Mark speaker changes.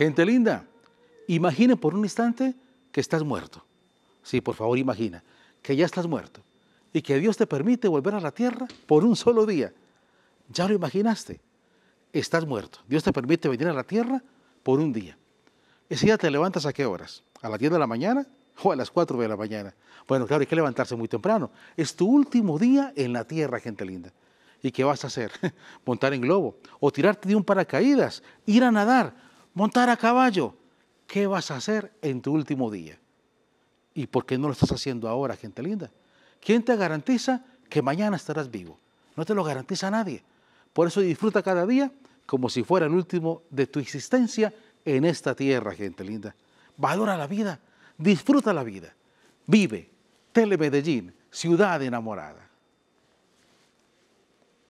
Speaker 1: Gente linda, imagine por un instante que estás muerto. Sí, por favor, imagina que ya estás muerto y que Dios te permite volver a la tierra por un solo día. Ya lo imaginaste. Estás muerto. Dios te permite venir a la tierra por un día. si día te levantas a qué horas? ¿A las 10 de la mañana o a las 4 de la mañana? Bueno, claro, hay que levantarse muy temprano. Es tu último día en la tierra, gente linda. ¿Y qué vas a hacer? Montar en globo o tirarte de un paracaídas, ir a nadar montar a caballo. ¿Qué vas a hacer en tu último día? ¿Y por qué no lo estás haciendo ahora, gente linda? ¿Quién te garantiza que mañana estarás vivo? No te lo garantiza nadie. Por eso disfruta cada día como si fuera el último de tu existencia en esta tierra, gente linda. Valora la vida, disfruta la vida, vive. Tele Medellín, ciudad enamorada.